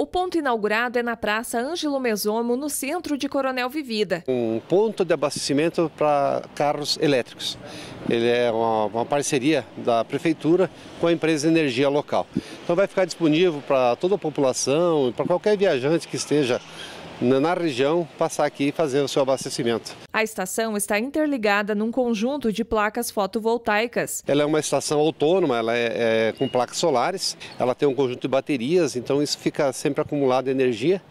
O ponto inaugurado é na Praça Ângelo Mesomo, no centro de Coronel Vivida. Um ponto de abastecimento para carros elétricos. Ele é uma, uma, parceria da prefeitura com a empresa de energia local. Então vai ficar disponível para toda a população, para qualquer viajante que esteja na região passar aqui e fazer o seu abastecimento. A estação está interligada num conjunto de placas fotovoltaicas. Ela é uma estação autônoma, ela é, é com placas solares, ela tem um conjunto de baterias, então isso fica sempre acumulado energia.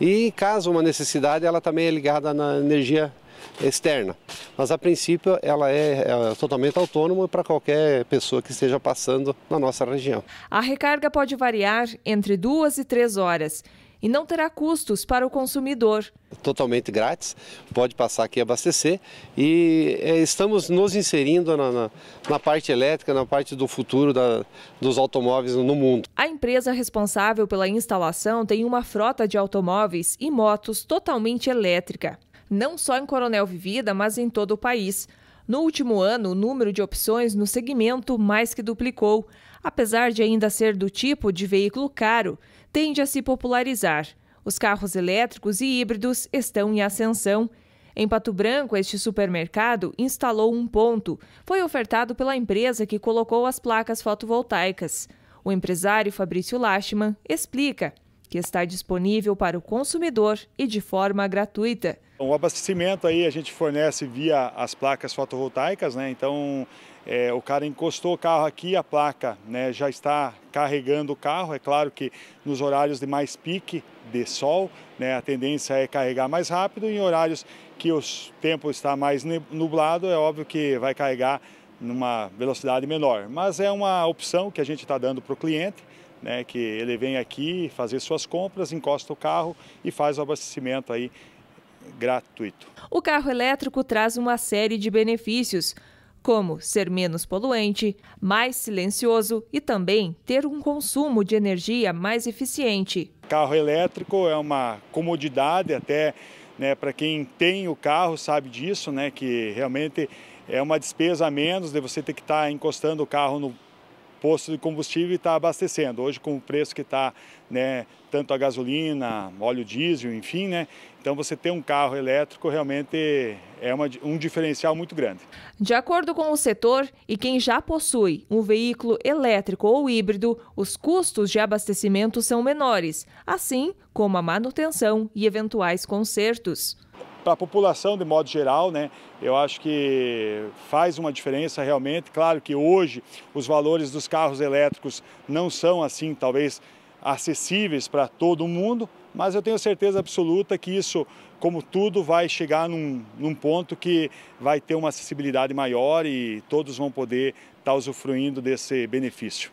E caso uma necessidade, ela também é ligada na energia externa. Mas a princípio ela é, é totalmente autônoma para qualquer pessoa que esteja passando na nossa região. A recarga pode variar entre duas e três horas e não terá custos para o consumidor. Totalmente grátis, pode passar aqui e abastecer. E é, estamos nos inserindo na, na, na, parte elétrica, na parte do futuro da, dos automóveis no mundo. A empresa responsável pela instalação tem uma frota de automóveis e motos totalmente elétrica. Não só em Coronel Vivida, mas em todo o país. No último ano, o número de opções no segmento mais que duplicou. Apesar de ainda ser do tipo de veículo caro, tende a se popularizar. Os carros elétricos e híbridos estão em ascensão. Em Pato Branco, este supermercado instalou um ponto. Foi ofertado pela empresa que colocou as placas fotovoltaicas. O empresário Fabrício Lachman explica que está disponível para o consumidor e de forma gratuita. Então, o abastecimento aí a gente fornece via as placas fotovoltaicas, né? Então é, o cara encostou o carro aqui, a placa né, já está carregando o carro. É claro que nos horários de mais pique de sol, né, a tendência é carregar mais rápido. Em horários que o tempo está mais nublado, é óbvio que vai carregar numa velocidade menor. Mas é uma opção que a gente está dando para o cliente né, que ele vem aqui fazer suas compras, encosta o carro e faz o abastecimento aí gratuito. O carro elétrico traz uma série de benefícios, como ser menos poluente, mais silencioso e também ter um consumo de energia mais eficiente. Carro elétrico é uma comodidade até né, para quem tem o carro sabe disso, né, que realmente é uma despesa a menos de você ter que estar tá encostando o carro no posto de combustível e está abastecendo. Hoje, com o preço que está, né, tanto a gasolina, óleo diesel, enfim, né, então você ter um carro elétrico realmente é uma, um diferencial muito grande. De acordo com o setor e quem já possui um veículo elétrico ou híbrido, os custos de abastecimento são menores, assim como a manutenção e eventuais consertos para a população de modo geral, né? Eu acho que faz uma diferença realmente. Claro que hoje os valores dos carros elétricos não são assim, talvez acessíveis para todo mundo, mas eu tenho certeza absoluta que isso, como tudo, vai chegar num, num ponto que vai ter uma acessibilidade maior e todos vão poder estar tá usufruindo desse benefício.